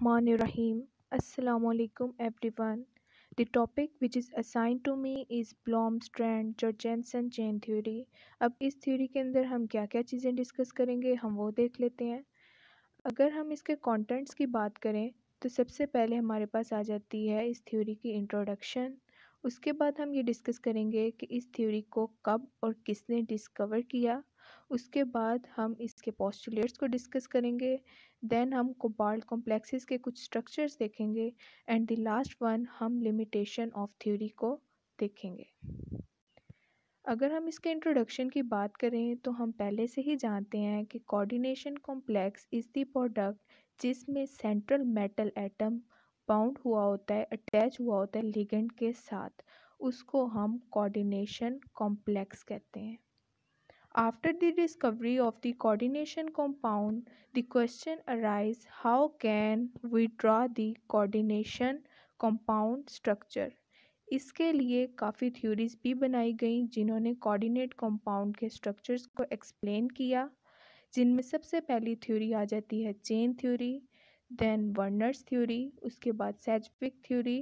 Bismillahirrahmanirrahim. Assalamu alaikum the topic which is assign to me is is Blom's trend Jorgensen chain theory अब इस theory के अंदर हम क्या क्या चीज़ें डिस्कस करेंगे हम वो देख लेते हैं अगर हम इसके कंटेंट्स की बात करें तो सबसे पहले हमारे पास आ जाती है इस थ्योरी की इंट्रोडक्शन उसके बाद हम ये डिस्कस करेंगे कि इस थ्योरी को कब और किसने डिस्कवर किया उसके बाद हम इसके पोस्टुलेट्स को डिस्कस करेंगे देन हम कोबाल्ट कॉम्प्लेक्सेस के कुछ स्ट्रक्चर्स देखेंगे एंड द लास्ट वन हम लिमिटेशन ऑफ थ्योरी को देखेंगे अगर हम इसके इंट्रोडक्शन की बात करें तो हम पहले से ही जानते हैं कि coordination complex is the product जिसमें सेंट्रल मेटल एटम बाउंड हुआ होता है अटैच हुआ होता है लिगेंड के साथ उसको हम कोऑर्डिनेशन कॉम्प्लेक्स कहते हैं After the discovery of the coordination compound, the question arises how can we draw the coordination compound structure? इसके लिए काफ़ी थ्योरीज भी बनाई गई जिन्होंने कोऑर्डिनेट कंपाउंड के स्ट्रक्चर्स को एक्सप्लेन किया जिनमें सबसे पहली थ्योरी आ जाती है chain theory then Werner's theory उसके बाद Sidgwick theory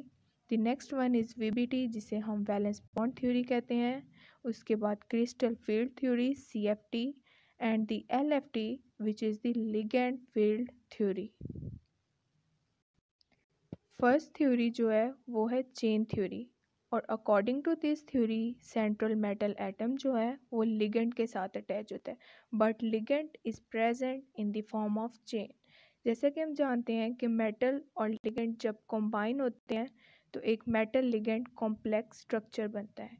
the next one is VBT जिसे हम वैलेंस बॉन्ड थ्योरी कहते हैं उसके बाद crystal field theory C F T and the L F T which is the ligand field theory first theory जो है वो है चेन थ्योरी और according to this theory central metal atom जो है वो लिगेंड के साथ अटैच होता है but ligand is present in the form of chain जैसे कि हम जानते हैं कि मेटल और लिगेंड जब कंबाइन होते हैं तो एक मेटल लिगेंड कॉम्प्लेक्स स्ट्रक्चर बनता है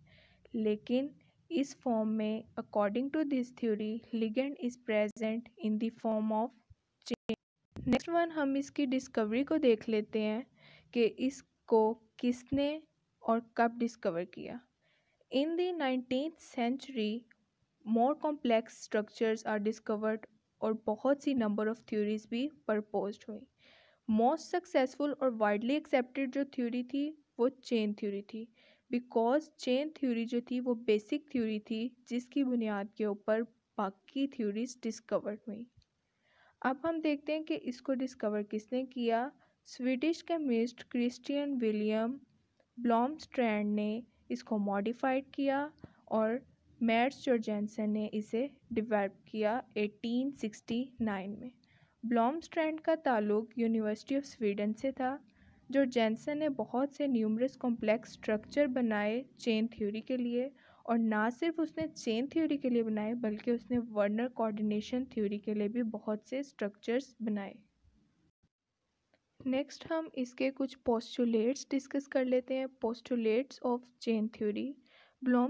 लेकिन इस फॉर्म में according to this theory ligand is present in the form of chain next one हम इसकी डिस्कवरी को देख लेते हैं कि इसको किसने और कब डिस्कवर किया in the nineteen century more complex structures are discovered और बहुत सी नंबर ऑफ थ्योरीज भी प्रपोज हुई मोस्ट सक्सेसफुल और वाइडली एक्सेप्टेड जो थ्योरी थी वो चेन थ्योरी थी बिकॉज चेन थ्योरी जो थी वो बेसिक थ्योरी थी जिसकी बुनियाद के ऊपर बाकी थ्योरीज डिस्कवर हुई अब हम देखते हैं कि इसको डिस्कवर किसने किया Swedish chemist Christian William Blomstrand ने इसको मॉडिफाइड किया और मैट्स जोर्जेंसन ने इसे डिवेल्प किया 1869 में ब्लॉमस्ट्रैंड का ताल्लुक यूनिवर्सिटी ऑफ स्वीडन से था जो जैनसन ने बहुत से न्यूमरस कॉम्प्लेक्स स्ट्रक्चर बनाए चेन थ्योरी के लिए और ना सिर्फ उसने चेन थ्योरी के लिए बनाए बल्कि उसने वर्नर कोऑर्डिनेशन थ्योरी के लिए भी बहुत से स्ट्रक्चर्स बनाए नेक्स्ट हम इसके कुछ पोस्टुलेट्स डिस्कस कर लेते हैं postulates of chain theory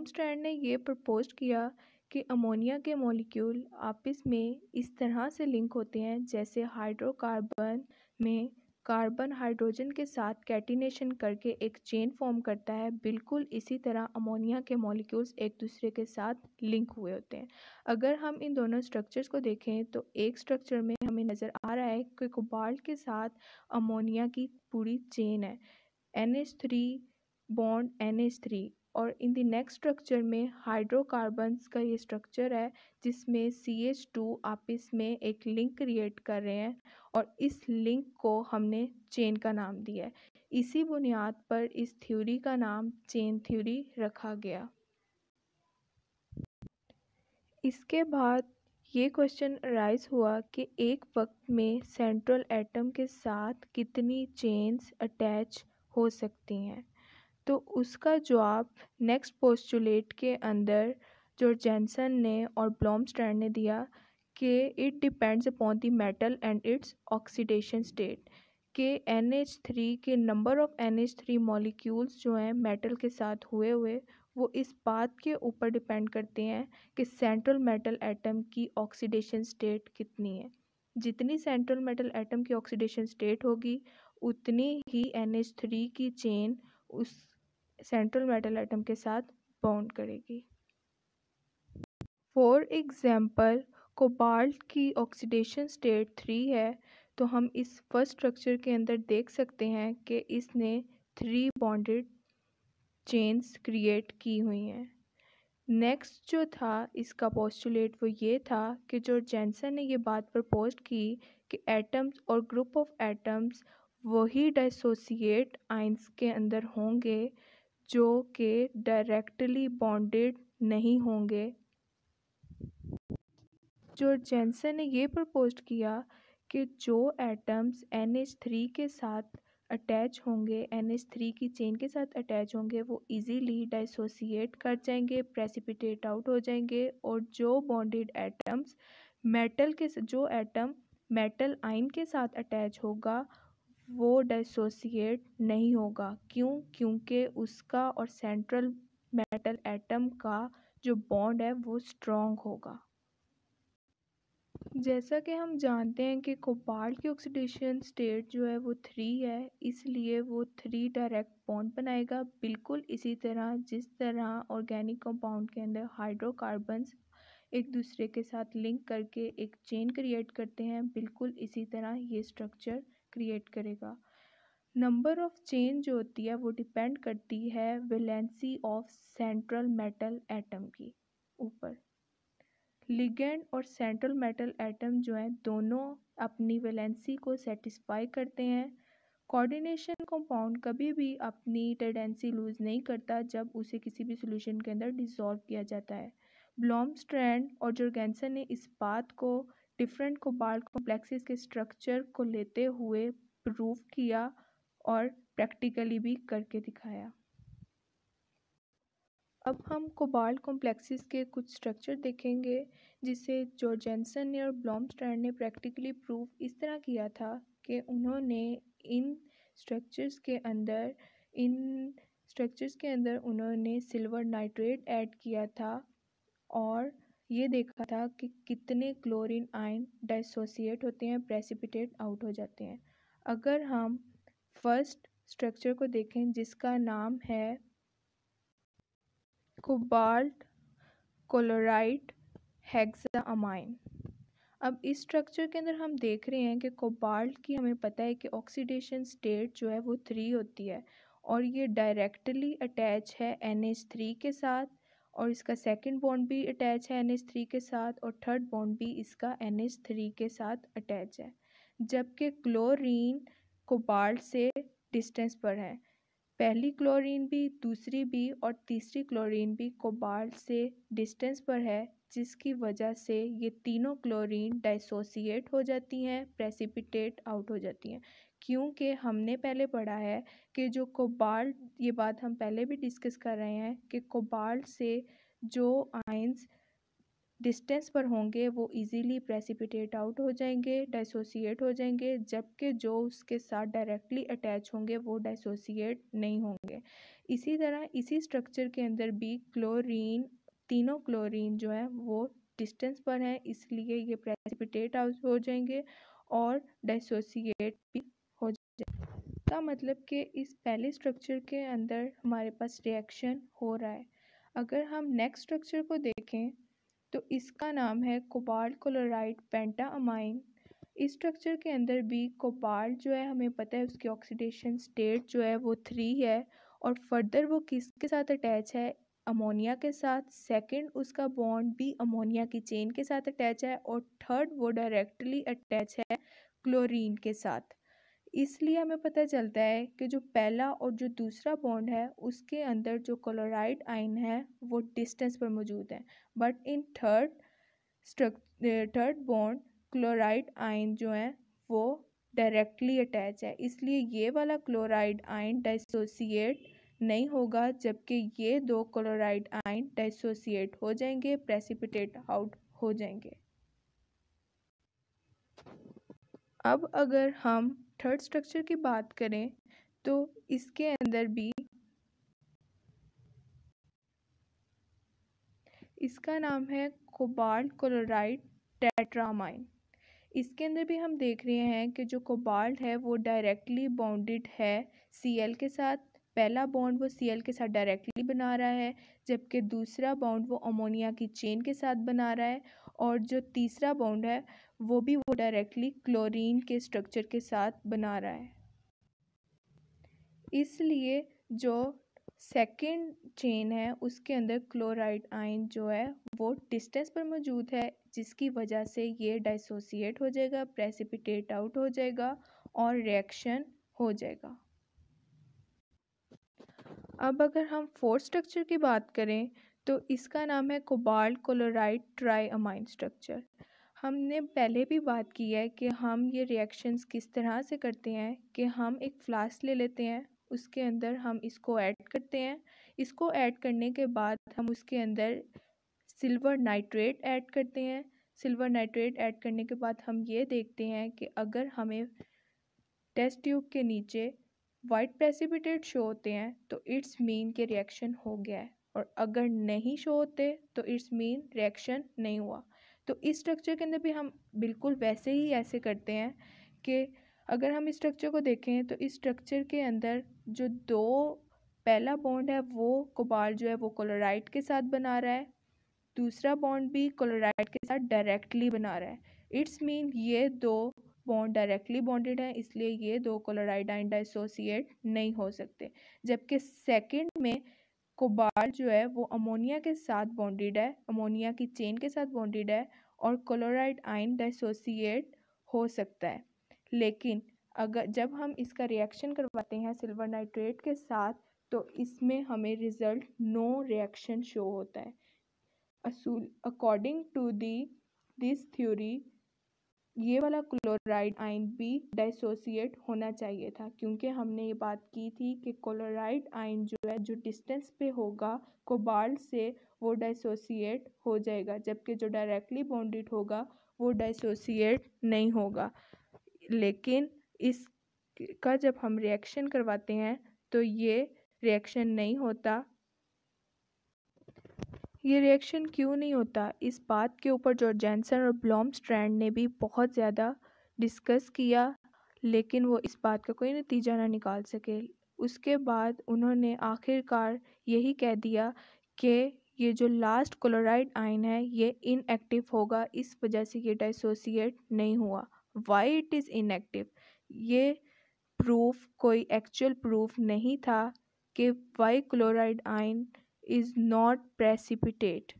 Strand ने ये प्रपोज किया कि अमोनिया के मॉलिक्यूल आपस में इस तरह से लिंक होते हैं जैसे हाइड्रोकार्बन में कार्बन हाइड्रोजन के साथ कैटिनेशन करके एक चेन फॉर्म करता है बिल्कुल इसी तरह अमोनिया के मॉलिक्यूल्स एक दूसरे के साथ लिंक हुए होते हैं अगर हम इन दोनों स्ट्रक्चर्स को देखें तो एक स्ट्रक्चर में हमें नज़र आ रहा है कि कोबाल्ट के साथ अमोनिया की पूरी चेन है N H three bond N H three और इन द नेक्स्ट स्ट्रक्चर में हाइड्रोकार्बन्स का ये स्ट्रक्चर है जिसमें सी एच टू आपस में एक लिंक क्रिएट कर रहे हैं और इस लिंक को हमने चेन का नाम दिया है इसी बुनियाद पर इस थ्योरी का नाम चेन थ्योरी रखा गया इसके बाद ये क्वेश्चन राइज हुआ कि एक वक्त में सेंट्रल एटम के साथ कितनी चेन्स अटैच हो सकती हैं तो उसका जवाब नेक्स्ट पोस्टुलेट के अंदर जो जैनसन ने और स्टैंड ने दिया कि it depends upon the metal and its oxidation state के एन एच थ्री के number of N H three molecules जो हैं मेटल के साथ हुए हुए वो इस बात के ऊपर डिपेंड करते हैं कि सेंट्रल मेटल एटम की ऑक्सीडेशन स्टेट कितनी है जितनी सेंट्रल मेटल एटम की ऑक्सीडेशन स्टेट होगी उतनी ही एन एच थ्री की चेन उस सेंट्रल मेटल आइटम के साथ बॉन्ड करेगी फॉर एग्जांपल कोबाल्ट की ऑक्सीडेशन स्टेट थ्री है तो हम इस फर्स्ट स्ट्रक्चर के अंदर देख सकते हैं कि इसने थ्री बॉन्डेड चेन्स क्रिएट की हुई हैं नेक्स्ट जो था इसका पोस्टुलेट वो ये था कि जो जेंसन ने ये बात पर पोस्ट की कि एटम्स और ग्रुप ऑफ एटम्स वही डिसोसिएट आइंस के अंदर होंगे जो कि डायरेक्टली बॉन्डेड नहीं होंगे जो जेंसन ने ये प्रपोज किया कि जो एटम्स एन एच थ्री के साथ अटैच होंगे एन एच थ्री की चेन के साथ अटैच होंगे वो इजीली डाइसोसिएट कर जाएंगे प्रेसिपिटेट आउट हो जाएंगे और जो बॉन्डेड एटम्स मेटल के जो एटम मेटल आइन के साथ अटैच होगा वो डिसोसिएट नहीं होगा क्यों क्योंकि उसका और सेंट्रल मेटल एटम का जो बॉन्ड है वो स्ट्रॉन्ग होगा जैसा कि हम जानते हैं कि कोपाल की ऑक्सीडेशन स्टेट जो है वो थ्री है इसलिए वो थ्री डायरेक्ट बॉन्ड बनाएगा बिल्कुल इसी तरह जिस तरह ऑर्गेनिक कंपाउंड के अंदर हाइड्रोकार्बन्स एक दूसरे के साथ लिंक करके एक चेन क्रिएट करते हैं बिल्कुल इसी तरह ये स्ट्रक्चर क्रिएट करेगा नंबर ऑफ चेंज जो होती है वो डिपेंड करती है valency of central metal atom की ऊपर लिगेंड और सेंट्रल मेटल एटम जो हैं दोनों अपनी वेलेंसी को सेटिस्फाई करते हैं कोऑर्डिनेशन कंपाउंड कभी भी अपनी टेंडेंसी लूज़ नहीं करता जब उसे किसी भी सॉल्यूशन के अंदर डिसॉल्व किया जाता है ब्लॉम स्ट्रैंड और जोरगेंसन ने इस बात को डिफरेंट कोबाल्ट कॉम्प्लेक्सेस के स्ट्रक्चर को लेते हुए प्रूव किया और प्रैक्टिकली भी करके दिखाया अब हम कोबाल्ट कॉम्प्लेक्सेस के कुछ स्ट्रक्चर देखेंगे जिसे जॉर्जेंसन ने और ब्लॉमस्टैंड ने प्रैक्टिकली प्रूव इस तरह किया था कि उन्होंने इन स्ट्रक्चर्स के अंदर इन स्ट्रक्चर्स के अंदर उन्होंने सिल्वर नाइट्रेट ऐड किया था और ये देखा था कि कितने क्लोरीन आयन डाइसोसिएट होते हैं प्रेसिपिटेट आउट हो जाते हैं अगर हम फर्स्ट स्ट्रक्चर को देखें जिसका नाम है कोबाल्ट कोलोराइट हेक्सा अमाइन अब इस स्ट्रक्चर के अंदर हम देख रहे हैं कि कोबाल्ट की हमें पता है कि ऑक्सीडेशन स्टेट जो है वो थ्री होती है और ये डायरेक्टली अटैच है एन एच थ्री के साथ और इसका सेकंड बॉन्ड भी अटैच है एन थ्री के साथ और थर्ड बॉन्ड भी इसका एन थ्री के साथ अटैच है जबकि क्लोरीन कोबाल्ट से डिस्टेंस पर है पहली क्लोरीन भी दूसरी भी और तीसरी क्लोरीन भी कोबाल्ट से डिस्टेंस पर है जिसकी वजह से ये तीनों क्लोरीन डाइसोसिएट हो जाती हैं प्रेसिपिटेट आउट हो जाती हैं क्योंकि हमने पहले पढ़ा है कि जो कोबाल्ट ये बात हम पहले भी डिस्कस कर रहे हैं कि कोबाल्ट से जो आइंस डिस्टेंस पर होंगे वो इजीली प्रेसिपिटेट आउट हो जाएंगे डिसोसिएट हो जाएंगे जबकि जो उसके साथ डायरेक्टली अटैच होंगे वो डिसोसिएट नहीं होंगे इसी तरह इसी स्ट्रक्चर के अंदर भी क्लोरीन तीनों क्लोरीन जो है वो डिस्टेंस पर हैं इसलिए ये प्रेसिपिटेट आउट हो जाएंगे और डिसोसिएट भी इसका मतलब कि इस पहले स्ट्रक्चर के अंदर हमारे पास रिएक्शन हो रहा है अगर हम नेक्स्ट स्ट्रक्चर को देखें तो इसका नाम है कोबाल क्लोराइड पेंटा अमाइन इस स्ट्रक्चर के अंदर भी कोबाल जो है हमें पता है उसकी ऑक्सीडेशन स्टेट जो है वो थ्री है और फर्दर वो किसके साथ अटैच है अमोनिया के साथ सेकंड उसका बॉन्ड भी अमोनिया की चेन के साथ अटैच है और थर्ड वो डायरेक्टली अटैच है क्लोरीन के साथ इसलिए हमें पता चलता है कि जो पहला और जो दूसरा बॉन्ड है उसके अंदर जो क्लोराइड आयन है वो डिस्टेंस पर मौजूद है but in third third bond chloride ion जो है वो डायरेक्टली अटैच है इसलिए ये वाला क्लोराइड आयन डिसोसिएट नहीं होगा जबकि ये दो क्लोराइड आयन डिसोसिएट हो जाएंगे प्रेसिपिटेट आउट हो जाएंगे अब अगर हम थर्ड स्ट्रक्चर की बात करें तो इसके अंदर भी इसका नाम है कोबाल्ट क्लोराइड टेट्रामाइन इसके अंदर भी हम देख रहे हैं कि जो कोबाल्ट है वो डायरेक्टली बाउंडेड है सीएल के साथ पहला बॉन्ड वो सीएल के साथ डायरेक्टली बना रहा है जबकि दूसरा बॉन्ड वो अमोनिया की चेन के साथ बना रहा है और जो तीसरा बॉन्ड है वो भी वो डायरेक्टली क्लोरीन के स्ट्रक्चर के साथ बना रहा है इसलिए जो सेकेंड चेन है उसके अंदर क्लोराइड आयन जो है वो डिस्टेंस पर मौजूद है जिसकी वजह से ये डाइसोसिएट हो जाएगा प्रेसिपिटेट आउट हो जाएगा और रिएक्शन हो जाएगा अब अगर हम फोर्थ स्ट्रक्चर की बात करें तो इसका नाम है cobalt chloride tri amine structure हमने पहले भी बात की है कि हम ये रिएक्शंस किस तरह से करते हैं कि हम एक फ्लास्क ले लेते हैं उसके अंदर हम इसको ऐड करते हैं इसको ऐड करने के बाद हम उसके अंदर सिल्वर नाइट्रेट ऐड करते हैं सिल्वर नाइट्रेट ऐड करने के बाद हम ये देखते हैं कि अगर हमें टेस्ट ट्यूब के नीचे वाइट प्रेसिपिटेट शो होते हैं तो इट्स मीन के रिएक्शन हो गया है और अगर नहीं शो होते तो इट्स मीन रिएक्शन नहीं हुआ तो इस स्ट्रक्चर के अंदर भी हम बिल्कुल वैसे ही ऐसे करते हैं कि अगर हम इस स्ट्रक्चर को देखें तो इस स्ट्रक्चर के अंदर जो दो पहला बॉन्ड है वो कोबाल जो है वो क्लोराइड के साथ बना रहा है दूसरा बॉन्ड भी क्लोराइड के साथ डायरेक्टली बना रहा है इट्स मीन ये दो बॉन्ड डायरेक्टली बॉन्डेड हैं इसलिए ये दो क्लोराइड आइन डाइसोसिएट नहीं हो सकते जबकि सेकंड में कोबाल्ट जो है वो अमोनिया के साथ बॉन्डेड है अमोनिया की चेन के साथ बॉन्डेड है और क्लोराइड आयन डिसोसिएट हो सकता है लेकिन अगर जब हम इसका रिएक्शन करवाते हैं सिल्वर नाइट्रेट के साथ तो इसमें हमें रिज़ल्ट नो रिएक्शन शो होता है असूल according to the this theory ये वाला क्लोराइड आयन भी डिसोसिएट होना चाहिए था क्योंकि हमने ये बात की थी कि क्लोराइड आयन जो है जो डिस्टेंस पे होगा कोबाल से वो डिसोसिएट हो जाएगा जबकि जो डायरेक्टली बॉन्डेड होगा वो डिसोसिएट नहीं होगा लेकिन इस का जब हम रिएक्शन करवाते हैं तो ये रिएक्शन नहीं होता ये रिएक्शन क्यों नहीं होता इस बात के ऊपर जॉर्ज जैनसन और ब्लॉम स्ट्रैंड ने भी बहुत ज़्यादा डिस्कस किया लेकिन वो इस बात का कोई नतीजा ना निकाल सके उसके बाद उन्होंने आखिरकार यही कह दिया कि ये जो लास्ट क्लोराइड आयन है ये इनएक्टिव होगा इस वजह से ये डाइसोसिएट नहीं हुआ वाई इट इज़ इनएक्टिव ये प्रूफ कोई एक्चुअल प्रूफ नहीं था कि why chloride ion is not precipitate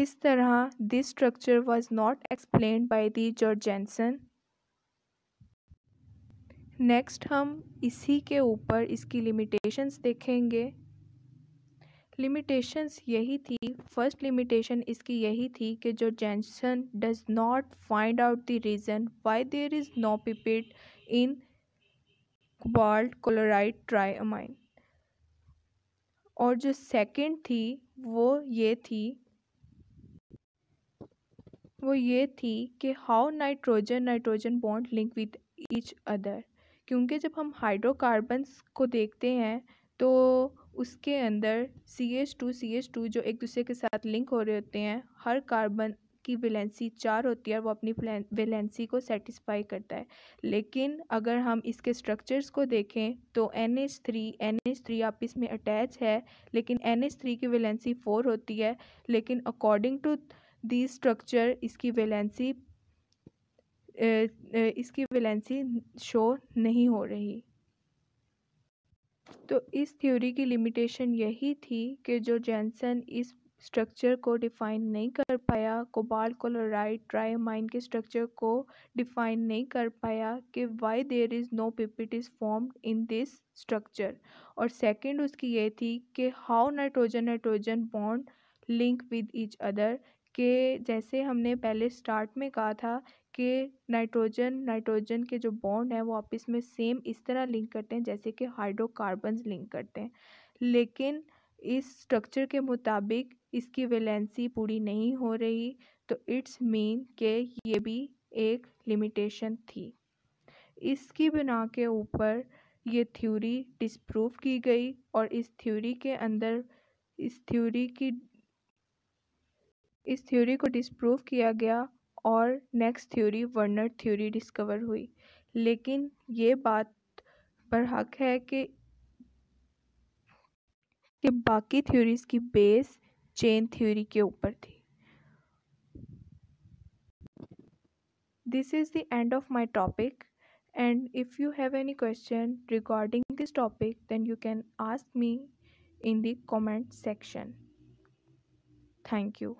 इस तरह this structure was not explain by the Jorgensen next हम इसी के ऊपर इसकी लिमिटेशंस देखेंगे लिमिटेशंस यही थी फर्स्ट लिमिटेशन इसकी यही थी कि Jorgensen does not find out the reason why there is no पिपिट in cobalt chloride tri amine और जो सेकंड थी वो ये थी वो ये थी कि how nitrogen nitrogen bond link with each other क्योंकि जब हम हाइड्रोकार्बन्स को देखते हैं तो उसके अंदर C H two C H two जो एक दूसरे के साथ लिंक हो रहे होते हैं हर कार्बन की वैलेंसी चार होती है वो अपनी वैलेंसी को सेटिस्फाई करता है लेकिन अगर हम इसके स्ट्रक्चर्स को देखें तो N H three N H three आप इसमें अटैच है लेकिन एन एच थ्री की वैलेंसी फोर होती है लेकिन अकॉर्डिंग टू दी स्ट्रक्चर इसकी वैलेंसी इसकी वैलेंसी शो नहीं हो रही तो इस थ्योरी की लिमिटेशन यही थी कि जो जैनसन इस स्ट्रक्चर को डिफाइन नहीं कर पाया कोबाल्ट क्लोराइड ट्राइमाइन माइन के स्ट्रक्चर को डिफाइन नहीं कर पाया कि वाई देर इज़ नो पिपिट is formed in this structure और सेकंड उसकी ये थी कि how nitrogen nitrogen bond link with each other के जैसे हमने पहले स्टार्ट में कहा था कि नाइट्रोजन नाइट्रोजन के जो बॉन्ड हैं वो आपस में सेम इस तरह लिंक करते हैं जैसे कि हाइड्रोकार्बन लिंक करते हैं लेकिन इस स्ट्रक्चर के मुताबिक इसकी वैलेंसी पूरी नहीं हो रही तो इट्स मीन के ये भी एक लिमिटेशन थी इसकी बिना के ऊपर ये थ्योरी डिस्प्रूव की गई और इस थ्योरी के अंदर इस थ्योरी की इस थ्योरी को डिसप्रूव किया गया और next theory Werner theory discover हुई लेकिन ये बात पर हक है कि कि बाकी थ्योरीज की बेस चेन थ्योरी के ऊपर थी this is the end of my topic and if you have any question regarding this topic then you can ask me in the comment section thank you